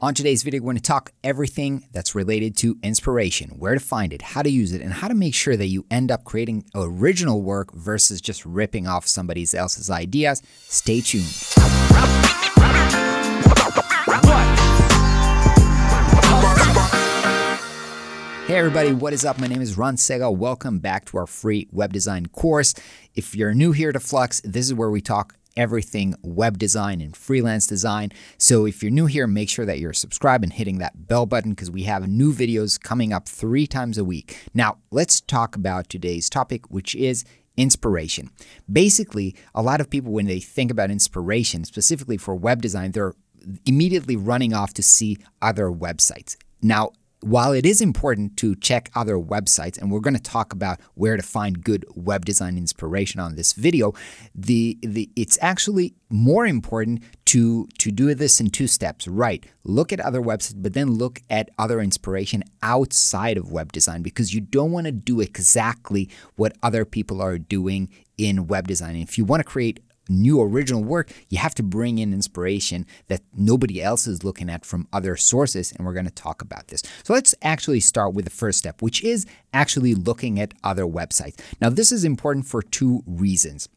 On today's video, we're going to talk everything that's related to inspiration, where to find it, how to use it, and how to make sure that you end up creating original work versus just ripping off somebody else's ideas. Stay tuned. Hey everybody, what is up? My name is Ron Segal. Welcome back to our free web design course. If you're new here to Flux, this is where we talk everything web design and freelance design. So if you're new here, make sure that you're subscribed and hitting that bell button because we have new videos coming up three times a week. Now, let's talk about today's topic, which is inspiration. Basically, a lot of people, when they think about inspiration, specifically for web design, they're immediately running off to see other websites. Now, while it is important to check other websites, and we're going to talk about where to find good web design inspiration on this video, the, the it's actually more important to to do this in two steps. Right, look at other websites, but then look at other inspiration outside of web design because you don't want to do exactly what other people are doing in web design. If you want to create new original work, you have to bring in inspiration that nobody else is looking at from other sources. And we're going to talk about this. So let's actually start with the first step, which is actually looking at other websites. Now, this is important for two reasons.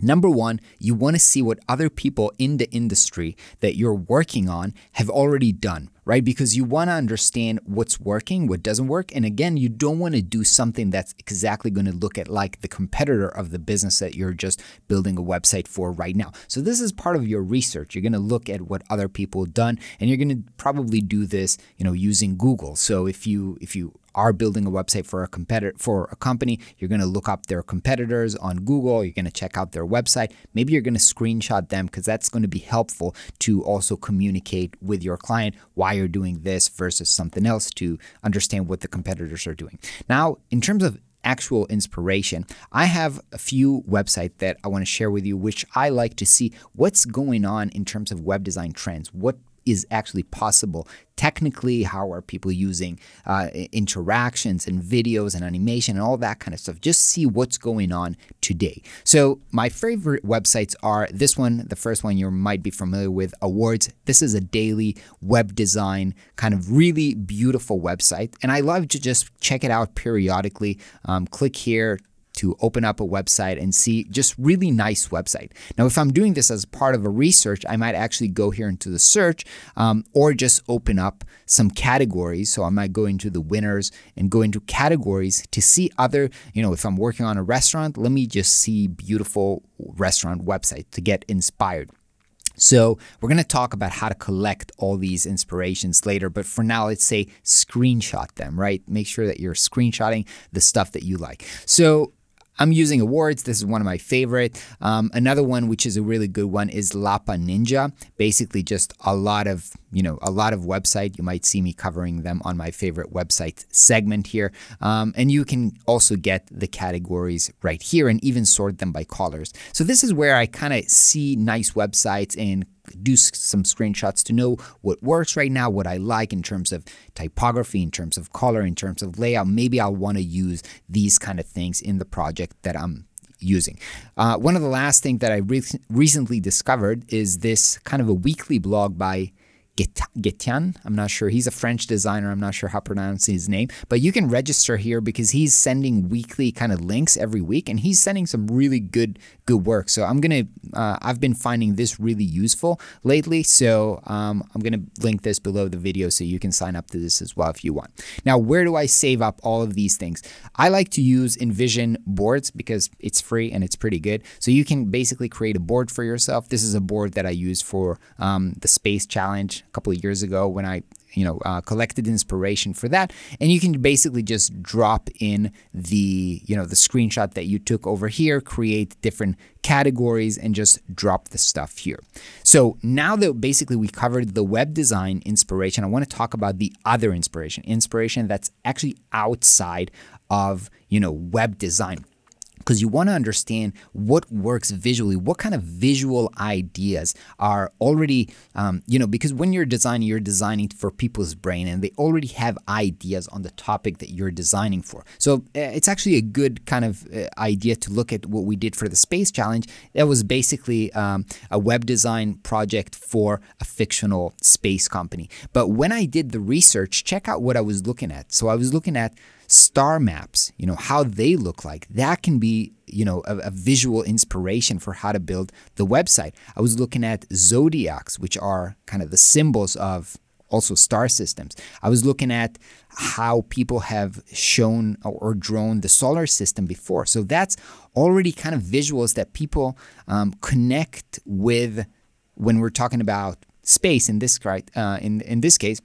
Number one, you want to see what other people in the industry that you're working on have already done right? Because you want to understand what's working, what doesn't work. And again, you don't want to do something that's exactly going to look at like the competitor of the business that you're just building a website for right now. So this is part of your research. You're going to look at what other people have done and you're going to probably do this, you know, using Google. So if you if you are building a website for a competitor for a company, you're going to look up their competitors on Google, you're going to check out their website, maybe you're going to screenshot them cuz that's going to be helpful to also communicate with your client why you're doing this versus something else to understand what the competitors are doing. Now, in terms of actual inspiration, I have a few websites that I want to share with you, which I like to see what's going on in terms of web design trends. What is actually possible technically, how are people using uh, interactions and videos and animation and all that kind of stuff. Just see what's going on today. So my favorite websites are this one, the first one you might be familiar with, Awards. This is a daily web design kind of really beautiful website. And I love to just check it out periodically. Um, click here, to open up a website and see just really nice website. Now, if I'm doing this as part of a research, I might actually go here into the search um, or just open up some categories. So I might go into the winners and go into categories to see other, you know, if I'm working on a restaurant, let me just see beautiful restaurant website to get inspired. So we're going to talk about how to collect all these inspirations later, but for now, let's say screenshot them, right? Make sure that you're screenshotting the stuff that you like. So I'm using awards. This is one of my favorite. Um, another one, which is a really good one, is Lapa Ninja. Basically, just a lot of you know, a lot of website. You might see me covering them on my favorite website segment here. Um, and you can also get the categories right here and even sort them by colors. So this is where I kind of see nice websites and do some screenshots to know what works right now, what I like in terms of typography, in terms of color, in terms of layout. Maybe I'll want to use these kind of things in the project that I'm using. Uh, one of the last things that I re recently discovered is this kind of a weekly blog by Getian. I'm not sure. He's a French designer. I'm not sure how to pronounce his name, but you can register here because he's sending weekly kind of links every week, and he's sending some really good good work. So I'm gonna uh, I've been finding this really useful lately. So um, I'm gonna link this below the video so you can sign up to this as well if you want. Now, where do I save up all of these things? I like to use Envision boards because it's free and it's pretty good. So you can basically create a board for yourself. This is a board that I use for um, the space challenge a couple of years ago when I you know uh, collected inspiration for that and you can basically just drop in the you know the screenshot that you took over here create different categories and just drop the stuff here so now that basically we covered the web design inspiration i want to talk about the other inspiration inspiration that's actually outside of you know web design because you want to understand what works visually, what kind of visual ideas are already, um, you know, because when you're designing, you're designing for people's brain and they already have ideas on the topic that you're designing for. So eh, it's actually a good kind of eh, idea to look at what we did for the space challenge. That was basically um, a web design project for a fictional space company. But when I did the research, check out what I was looking at. So I was looking at star maps, you know, how they look like. That can be, you know, a, a visual inspiration for how to build the website. I was looking at zodiacs, which are kind of the symbols of also star systems. I was looking at how people have shown or drawn the solar system before. So that's already kind of visuals that people um, connect with when we're talking about space in this, uh, in, in this case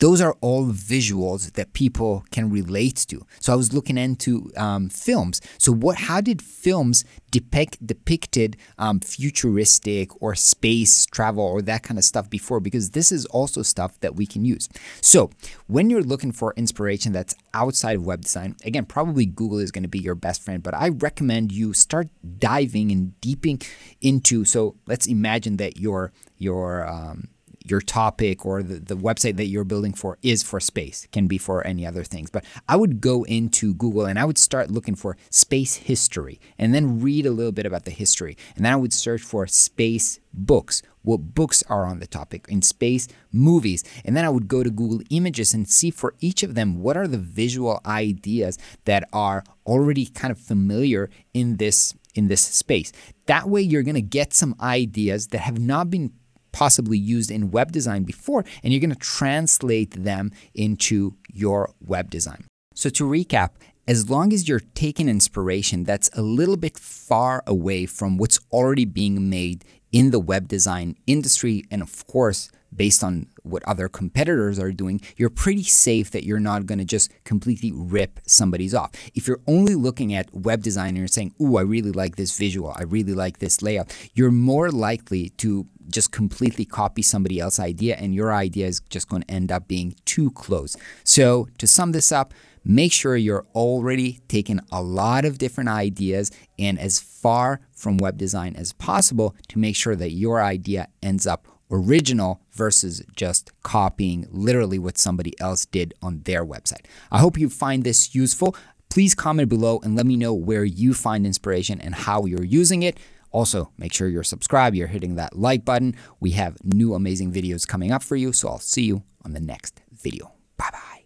those are all visuals that people can relate to. So I was looking into um, films. So what? How did films depict depicted um, futuristic or space travel or that kind of stuff before? Because this is also stuff that we can use. So when you're looking for inspiration that's outside of web design, again, probably Google is going to be your best friend. But I recommend you start diving and deeping into. So let's imagine that your your um, your topic or the, the website that you're building for is for space, it can be for any other things. But I would go into Google and I would start looking for space history and then read a little bit about the history. And then I would search for space books, what books are on the topic, in space movies. And then I would go to Google Images and see for each of them what are the visual ideas that are already kind of familiar in this in this space. That way you're going to get some ideas that have not been possibly used in web design before, and you're going to translate them into your web design. So, to recap, as long as you're taking inspiration that's a little bit far away from what's already being made in the web design industry, and of course, based on what other competitors are doing, you're pretty safe that you're not going to just completely rip somebody's off. If you're only looking at web design and you're saying, "Ooh, I really like this visual. I really like this layout," you're more likely to just completely copy somebody else's idea and your idea is just going to end up being too close. So, to sum this up, make sure you're already taking a lot of different ideas and as far from web design as possible to make sure that your idea ends up original versus just copying literally what somebody else did on their website. I hope you find this useful. Please comment below and let me know where you find inspiration and how you're using it. Also, make sure you're subscribed, you're hitting that like button. We have new amazing videos coming up for you, so I'll see you on the next video. Bye bye.